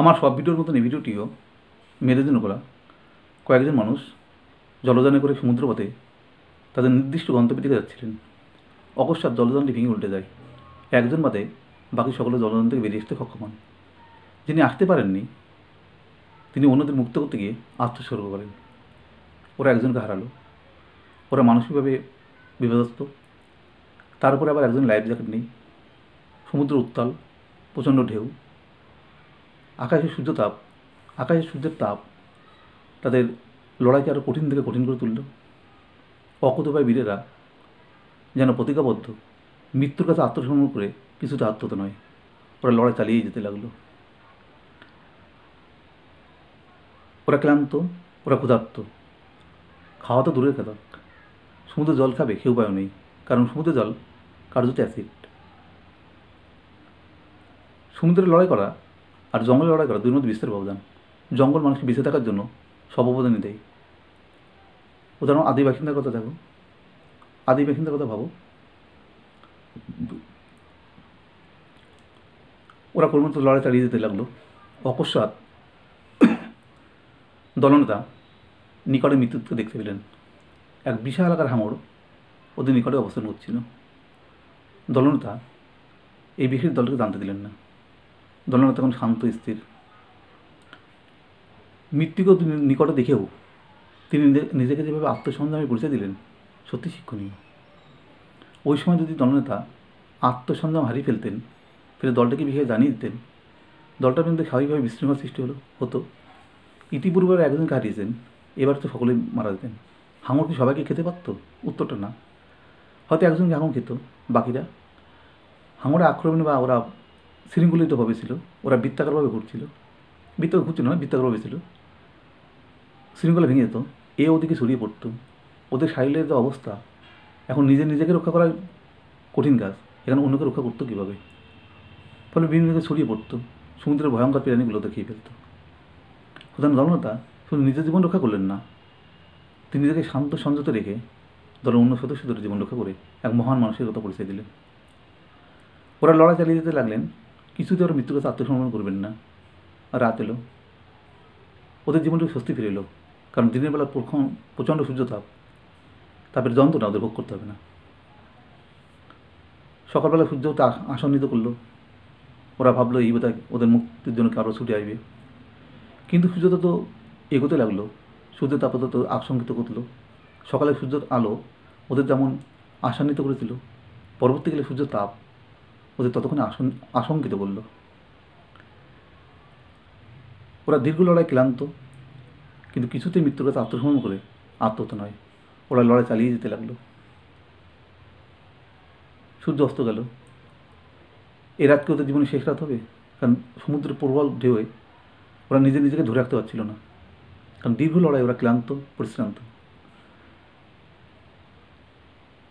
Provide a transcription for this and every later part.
আমার সব ভিডিওর মতন এই ভিডিওটিও দিন করা কয়েকজন মানুষ জলযানে করে সমুদ্রপথে তাদের নির্দিষ্ট গন্তব্যের দিকে যাচ্ছিলেন অকস্মাৎ জলযানটি ভেঙে উল্টে যায় একজন বাদে বাকি সকলে জলযান থেকে বেরিয়ে আসতে সক্ষম হন যিনি আসতে পারেননি তিনি অন্যদের মুক্ত করতে গিয়ে আত্মস্বর্গ করেন ওরা একজনকে হারালো ওরা মানসিকভাবে বিপদস্ত তারপরে আবার একজন লাইফ জ্যাকেট নেই সমুদ্র উত্তাল প্রচণ্ড ঢেউ আকাশে সূর্যতাপ আকাশের সূর্যের তাপ তাদের লড়াইকে আরও কঠিন থেকে কঠিন করে তুলল অকতপায় বীরেরা যেন প্রতিজ্ঞাবদ্ধ মৃত্যুর কাছে আত্মসমর্পণ করে কিছুটা আত্মত নয় ওরা লড়াই চালিয়ে যেতে লাগলো ওরা ক্লান্ত ওরা ক্ষুধার্ত খাওয়া তো দূরের কথা সমুদ্র জল খাবে কেউ পায় নেই কারণ সমুদ্রের জল কার্যত অ্যাসিড সমুদ্রে লড়াই করা আর জঙ্গলে লড়াই করা দুই মধ্যে বিস্তার ব্যবধান জঙ্গল মানুষকে বেঁচে থাকার জন্য সব অবদানই দেয় উদাহরণ আদি বাসিন্দার কথা দেখো আদি বাসিন্দার কথা ভাবো ওরা মতো লড়াই চালিয়ে যেতে লাগলো অকস্মাৎ দলনেতা নিকটে মৃত্যুকে দেখতে পেলেন এক বিশাল এলাকার হাঙর ওদের নিকটে অবস্থান করছিল দলনেতা এই বিশেষ দলকে জানতে দিলেন না দণ্ডনাথ তখন শান্ত স্থির মৃত্যুকেও তুমি নিকটে দেখেও তিনি নিজেকে যেভাবে আত্মসন্ধানের পরিচয় দিলেন সত্যি শিক্ষণীয় ওই সময় যদি দলনেতা আত্মসন্ধান হারিয়ে ফেলতেন ফেলে দলটাকে বিষয়ে জানিয়ে দিতেন দলটা কিন্তু স্বাভাবিকভাবে বিশৃঙ্খল সৃষ্টি হলো হতো ইতিপূর্বে একজনকে হারিয়েছেন এবার তো সকলেই মারা যেতেন হাঙর কি সবাইকে খেতে পারত উত্তরটা না হয়তো একজনকে হাঙর খেত বাকিরা হাঙরে আক্রমণে বা ওরা শৃঙ্খলিতভাবে ছিল ওরা বৃত্তাকারভাবে ঘুরছিল বৃত্ত ঘুরছিল না বৃত্তাকারভাবে ছিল শৃঙ্খলা ভেঙে যেত এ ওদিকে ছড়িয়ে পড়তো ওদের শারীরের যে অবস্থা এখন নিজে নিজেকে রক্ষা করা কঠিন কাজ এখানে অন্যকে রক্ষা করতো কীভাবে ফলে বিভিন্ন জায়গায় ছড়িয়ে পড়তো সমুদ্রের ভয়ঙ্কর প্রাণীগুলোতে খেয়ে ফেলত সুতরাং দলনতা শুধু নিজের জীবন রক্ষা করলেন না তিনি নিজেকে শান্ত সংযত রেখে দলের অন্য সদস্যদের জীবন রক্ষা করে এক মহান মানুষের কথা পরিচয় দিলেন ওরা লড়াই চালিয়ে যেতে লাগলেন কিছুতে ওরা মৃত্যুর কাছে আত্মসমর্পণ করবেন না রাত এলো ওদের জীবনটা স্বস্তি ফিরে এলো কারণ দিনের বেলা প্রচণ্ড সূর্যতাপ তাপের যন্ত্রণা ওদের ভোগ করতে হবে না সকালবেলা সূর্য তা আসন্নিত করলো ওরা ভাবলো এই বোধ ওদের মুক্তির জন্য কারো ছুটে আসবে কিন্তু সূর্যটা তো এগোতে লাগলো সূর্য তো আশঙ্কিত করলো সকালে সূর্যের আলো ওদের যেমন আশান্বিত করেছিল পরবর্তীকালে সূর্য তাপ ওদের ততক্ষণে আসন আশঙ্কিত বলল ওরা দীর্ঘ লড়াই ক্লান্ত কিন্তু কিছুতেই মৃত্যুর কাছে আত্মসমর্পণ করে আত্মহত নয় ওরা লড়াই চালিয়ে যেতে লাগলো সূর্য অস্ত গেল এ রাতকে ওদের জীবনে শেষ রাত হবে কারণ সমুদ্রের প্রবল ঢেউয়ে ওরা নিজে নিজেকে ধরে রাখতে পারছিল না কারণ দীর্ঘ লড়াই ওরা ক্লান্ত পরিশ্রান্ত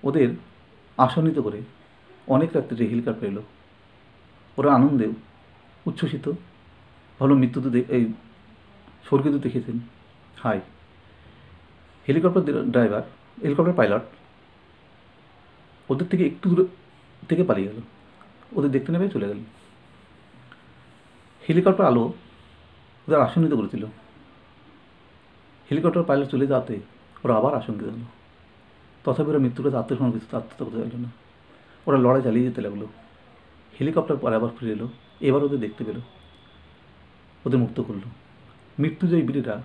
ওদের আসনিত করে অনেক রাত্রে রেহিলকার পেল ওরা আনন্দে উচ্ছ্বসিত ভালো মৃত্যু মৃত্যুতে এই তো দেখেছেন হাই হেলিকপ্টার ড্রাইভার হেলিকপ্টার পাইলট ওদের থেকে একটু দূরে থেকে পালিয়ে গেল ওদের দেখতে নেবে চলে গেল হেলিকপ্টার আলো ওদের আশঙ্কিত করেছিল হেলিকপ্টার পাইলট চলে যাতে ওরা আবার আশঙ্কিত হলো তথাপি ওরা মৃত্যুটা আত্মসমর্পিত আত্মহত্যা করতে পারল না ওরা লড়াই চালিয়ে যেতে লাগলো হেলিকপ্টার পরে আবার ফিরে এলো এবার ওদের দেখতে পেল ওদের মুক্ত করলো মৃত্যুজয়ী বীরেরা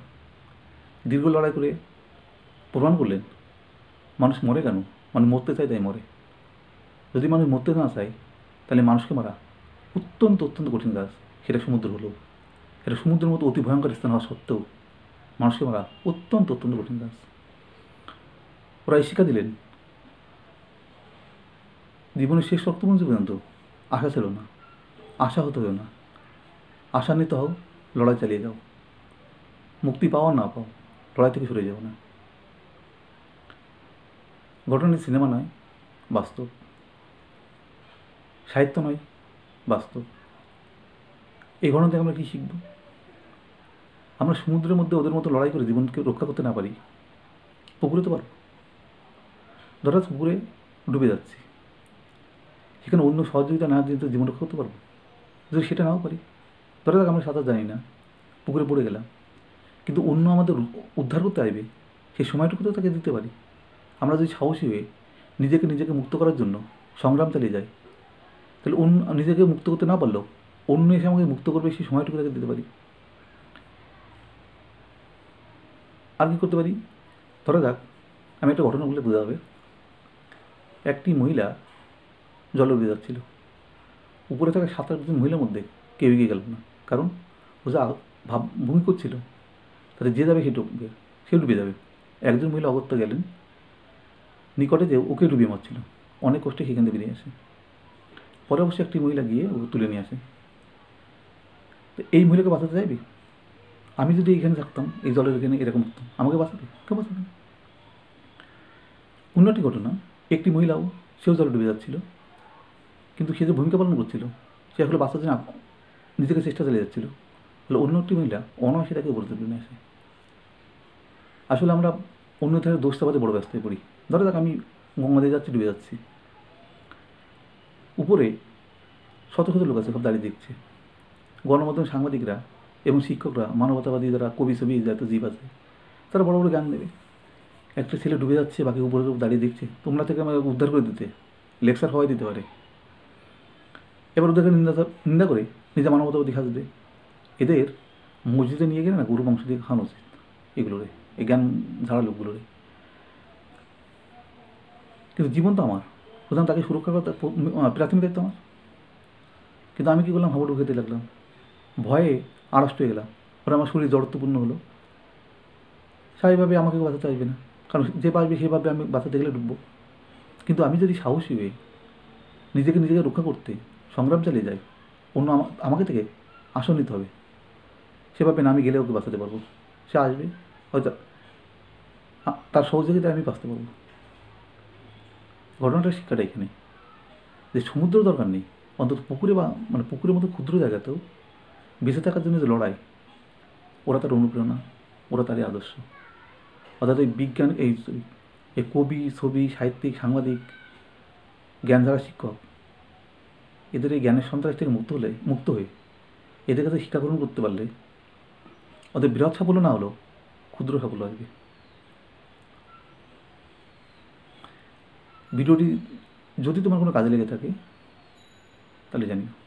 দীর্ঘ লড়াই করে প্রমাণ করলেন মানুষ মরে কেন মানে মরতে চায় তাই মরে যদি মানুষ মরতে না চায় তাহলে মানুষকে মারা অত্যন্ত অত্যন্ত কঠিন কাজ সেটা সমুদ্র হলো এটা সমুদ্রের মতো অতি ভয়ঙ্কর স্থান হওয়া সত্ত্বেও মানুষকে মারা অত্যন্ত অত্যন্ত কঠিন কাজ ওরা এই শিক্ষা দিলেন জীবনের শেষ রক্তপুঞ্জ পর্যন্ত আশা ছিল না আশা হতে হলো না আশান্বিত হও লড়াই চালিয়ে যাও মুক্তি পাও না পাও লড়াই থেকে সরে যাও না ঘটনা সিনেমা নয় বাস্তব সাহিত্য নয় বাস্তব এই ঘটনা থেকে আমরা কী শিখব আমরা সমুদ্রের মধ্যে ওদের মতো লড়াই করে জীবনকে রক্ষা করতে না পারি পুকুরে তো পারব ধরা পুকুরে ডুবে যাচ্ছি সেখানে অন্য সহযোগিতা না দিয়ে তো জীবন রক্ষা করতে পারবো যদি সেটা নাও পারি ধরে দেখ আমরা সাঁতার জানি না পুকুরে পড়ে গেলাম কিন্তু অন্য আমাদের উদ্ধার করতে আসবে সেই সময়টুকু তো তাকে দিতে পারি আমরা যদি সাহসী হয়ে নিজেকে নিজেকে মুক্ত করার জন্য সংগ্রাম চালিয়ে যাই তাহলে অন্য নিজেকে মুক্ত করতে না পারলেও অন্য এসে আমাকে মুক্ত করবে সেই সময়টুকু তাকে দিতে পারি আর কী করতে পারি ধরা যাক আমি একটা ঘটনা বলে বোঝা হবে একটি মহিলা জলে উড়ে যাচ্ছিল উপরে থাকা সাত আটজন মহিলার মধ্যে কেউ এগিয়ে গেল না কারণ ও যা ভাব ভূমি করছিল তাতে যে যাবে সে ডুববে সে ডুবে যাবে একজন মহিলা অগত্যা গেলেন নিকটে যে ওকে ডুবিয়ে মারছিল অনেক কষ্টে সেখান থেকে বেরিয়ে আসে পরে অবশ্যই একটি মহিলা গিয়ে ওকে তুলে নিয়ে আসে তো এই মহিলাকে বাঁচাতে চাইবি আমি যদি এখানে থাকতাম এই জলের এখানে এরকম হতাম আমাকে বাঁচাবে কে বাঁচাবে অন্যটি ঘটনা একটি মহিলাও সেও জলে ডুবে যাচ্ছিল কিন্তু সে যে ভূমিকা পালন করছিল সে আসলে বাচ্চার জন্য নিজেকে চেষ্টা চালিয়ে যাচ্ছিল তাহলে অন্য একটি মহিলা অনায়াসে তাকে বলতে তুলে আসে আসলে আমরা অন্য ধরনের দোষ বড় ব্যস্ত পড়ি ধরো দেখ আমি গঙ্গাদে যাচ্ছি ডুবে যাচ্ছি উপরে শত শত লোক আছে সব দাঁড়িয়ে দেখছে গণমাধ্যম সাংবাদিকরা এবং শিক্ষকরা মানবতাবাদী যারা কবি ছবি যাতে জীব আছে তারা বড় বড় গান দেবে একটা ছেলে ডুবে যাচ্ছে বাকি উপরে দাঁড়িয়ে দেখছে তোমরা থেকে আমাকে উদ্ধার করে দিতে লেকচার হওয়াই দিতে পারে এবার ওদেরকে নিন্দা নিন্দা করে নিজের মানবতাবাদী সাজবে এদের মসজিদে নিয়ে গেলে না গরু মাংস দিয়ে খাওয়ানো উচিত এগুলোরে এই জ্ঞান ঝাড়া লোকগুলোরে কিন্তু জীবন তো আমার প্রধান তাকে সুরক্ষা করা প্রাথমিক দায়িত্ব আমার কিন্তু আমি কী করলাম হাবুডু খেতে লাগলাম ভয়ে আড়ষ্ট হয়ে গেলাম ওরা আমার শরীর জড়ত্বপূর্ণ হলো স্বাভাবিকভাবে আমাকে বাঁচাতে চাইবে না কারণ যে পারবে সেভাবে আমি বাঁচাতে গেলে ডুববো কিন্তু আমি যদি সাহসী হয়ে নিজেকে নিজেকে রক্ষা করতে সংগ্রাম চালিয়ে যায় অন্য আমাকে থেকে আসন নিতে হবে সেভাবে না আমি গেলে ওকে বাঁচাতে পারবো সে আসবে হয়তো তার সহযোগিতায় আমি বাঁচতে পারবো ঘটনাটা শিক্ষাটা এখানে যে সমুদ্র দরকার নেই অন্তত পুকুরে বা মানে পুকুরের মতো ক্ষুদ্র জায়গাতেও বেঁচে থাকার জন্য যে লড়াই ওরা তার অনুপ্রেরণা ওরা তারই আদর্শ অর্থাৎ এই বিজ্ঞান এই এই কবি ছবি সাহিত্যিক সাংবাদিক জ্ঞানধারা শিক্ষক এদের এই জ্ঞানের সন্ত্রাস থেকে মুক্ত হলে মুক্ত হয়ে এদের কাছে শিক্ষা গ্রহণ করতে পারলে ওদের বিরাট সাফল্য না হলেও ক্ষুদ্র সাফল্য আসবে ভিডিওটি যদি তোমার কোনো কাজে লেগে থাকে তাহলে জানিও